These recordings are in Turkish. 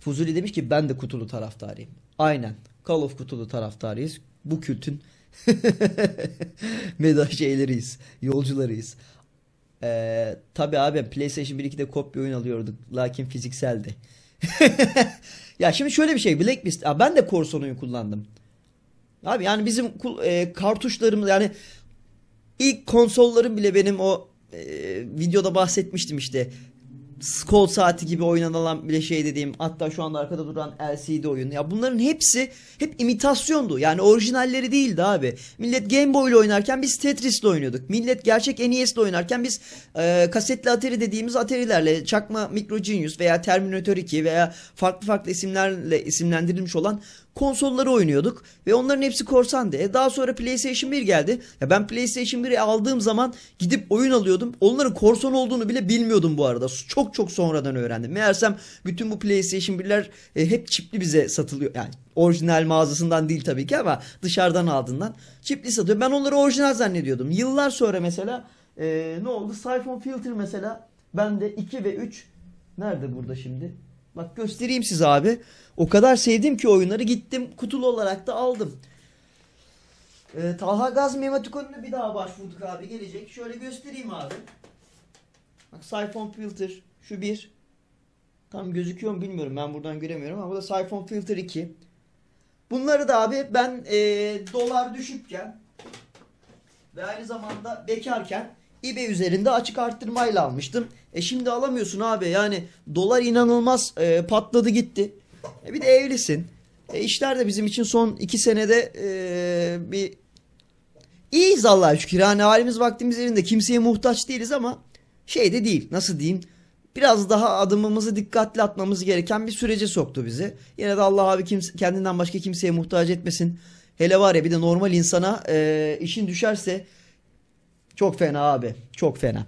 Fuzuli demiş ki ben de kutulu taraftarıyım. Aynen. Call of kutulu taraftarıyız. Bu kültün meda şeyleriyiz. Yolcularıyız. Ee, tabii abi PlayStation 1 2'de kopya oyun alıyorduk. Lakin fizikseldi. ya şimdi şöyle bir şey. Blacklist. Aa, ben de Corson oyun kullandım. Abi yani bizim e, kartuşlarımız yani ilk konsollarım bile benim o e, videoda bahsetmiştim işte. Skol saati gibi oynanılan bile şey dediğim hatta şu anda arkada duran LCD oyun. Ya bunların hepsi hep imitasyondu. Yani orijinalleri değildi abi. Millet Game Boy ile oynarken biz Tetris ile oynuyorduk. Millet gerçek NES ile oynarken biz e, kasetli Atari dediğimiz Atari'lerle çakma Micro Genius veya Terminator 2 veya farklı farklı isimlerle isimlendirilmiş olan konsolları oynuyorduk ve onların hepsi korsandı. E daha sonra PlayStation 1 geldi. Ya ben PlayStation 1'i aldığım zaman gidip oyun alıyordum. Onların korson olduğunu bile bilmiyordum bu arada. Çok çok sonradan öğrendim. Meğersem bütün bu PlayStation 1'ler e, hep çipli bize satılıyor. Yani orijinal mağazasından değil tabii ki ama dışarıdan aldığından çipli satıyor. Ben onları orijinal zannediyordum. Yıllar sonra mesela e, ne oldu? Siphon Filter mesela bende 2 ve 3 nerede burada şimdi? Bak göstereyim size abi. O kadar sevdim ki oyunları gittim kutulu olarak da aldım. Ee, Talha Gaz Mematikon'una bir daha başvurduk abi gelecek. Şöyle göstereyim abi. Bak Siphon Filter şu bir. Tam gözüküyor mu bilmiyorum. Ben buradan göremiyorum ama bu da Siphon Filter 2. Bunları da abi ben e, dolar düşükken ve aynı zamanda bekarken eBay üzerinde açık arttırmayla almıştım. E şimdi alamıyorsun abi. Yani dolar inanılmaz e, patladı gitti. E bir de evlisin. E işler de bizim için son iki senede e, bir iyiyiz Allah'a şükür. Yani halimiz vaktimiz yerinde. Kimseye muhtaç değiliz ama şey de değil. Nasıl diyeyim? biraz daha adımımızı dikkatli atmamız gereken bir sürece soktu bizi. Yine de Allah abi kimse, kendinden başka kimseye muhtaç etmesin. Hele var ya bir de normal insana e, işin düşerse çok fena abi. Çok fena.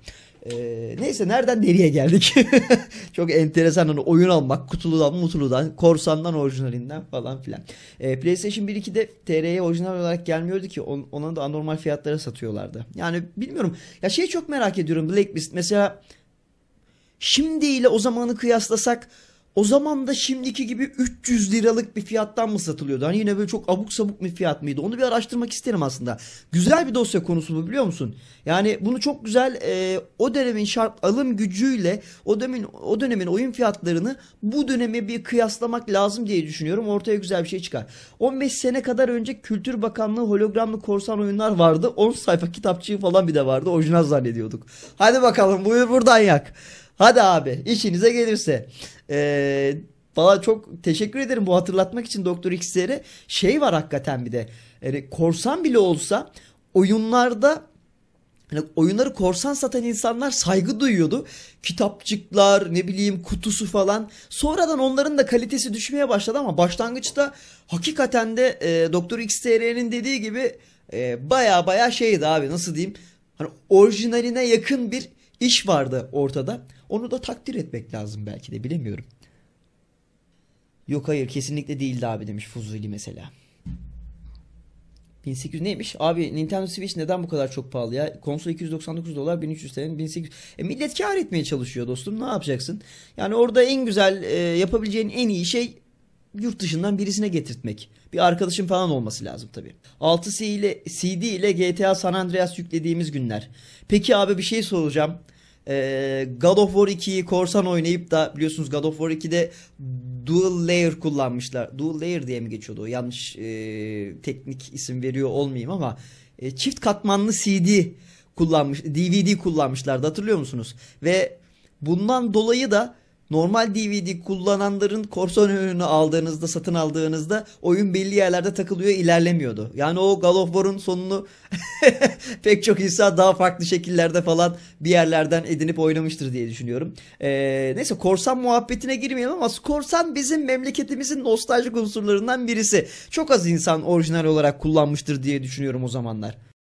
E, neyse nereden nereye geldik? çok enteresan hani oyun almak kutuludan mutuludan korsandan orijinalinden falan filan. E, PlayStation 1 de TR'ye orijinal olarak gelmiyordu ki ona da anormal fiyatlara satıyorlardı. Yani bilmiyorum. Ya şeyi çok merak ediyorum Blacklist mesela Şimdi ile o zamanı kıyaslasak o zaman da şimdiki gibi 300 liralık bir fiyattan mı satılıyordu? Hani yine böyle çok abuk sabuk bir fiyat mıydı? Onu bir araştırmak isterim aslında. Güzel bir dosya konusu bu biliyor musun? Yani bunu çok güzel e, o dönemin şart alım gücüyle o dönemin o dönemin oyun fiyatlarını bu döneme bir kıyaslamak lazım diye düşünüyorum. Ortaya güzel bir şey çıkar. 15 sene kadar önce Kültür Bakanlığı hologramlı korsan oyunlar vardı. 10 sayfa kitapçığı falan bir de vardı. Orijinal zannediyorduk. Hadi bakalım buyur buradan yak. Hadi abi işinize gelirse. Eee Valla çok teşekkür ederim bu hatırlatmak için Doktor X'leri Şey var hakikaten bir de. Yani korsan bile olsa oyunlarda Hani oyunları korsan satan insanlar saygı duyuyordu. Kitapçıklar, ne bileyim kutusu falan. Sonradan onların da kalitesi düşmeye başladı ama başlangıçta hakikaten de e, Doktor XTR'nin dediği gibi e, baya e, baya şeydi abi nasıl diyeyim. Hani orijinaline yakın bir iş vardı ortada. Onu da takdir etmek lazım belki de bilemiyorum. Yok hayır kesinlikle değildi abi demiş Fuzuli mesela. 1800 neymiş? Abi Nintendo Switch neden bu kadar çok pahalı ya? Konsol 299 dolar 1300 TL 1800. E millet kar etmeye çalışıyor dostum ne yapacaksın? Yani orada en güzel e, yapabileceğin en iyi şey yurt dışından birisine getirtmek. Bir arkadaşım falan olması lazım tabii. 6 C ile, CD ile GTA San Andreas yüklediğimiz günler. Peki abi bir şey soracağım. Ee, God of War 2'yi korsan oynayıp da biliyorsunuz God of War 2'de dual layer kullanmışlar. Dual layer diye mi geçiyordu? Yanlış e, teknik isim veriyor olmayayım ama e, çift katmanlı CD kullanmış, DVD kullanmışlardı hatırlıyor musunuz? Ve bundan dolayı da Normal DVD kullananların korsan ürünü aldığınızda, satın aldığınızda oyun belli yerlerde takılıyor, ilerlemiyordu. Yani o God of War'un sonunu pek çok insan daha farklı şekillerde falan bir yerlerden edinip oynamıştır diye düşünüyorum. Ee, neyse korsan muhabbetine girmeyelim ama korsan bizim memleketimizin nostaljik unsurlarından birisi. Çok az insan orijinal olarak kullanmıştır diye düşünüyorum o zamanlar.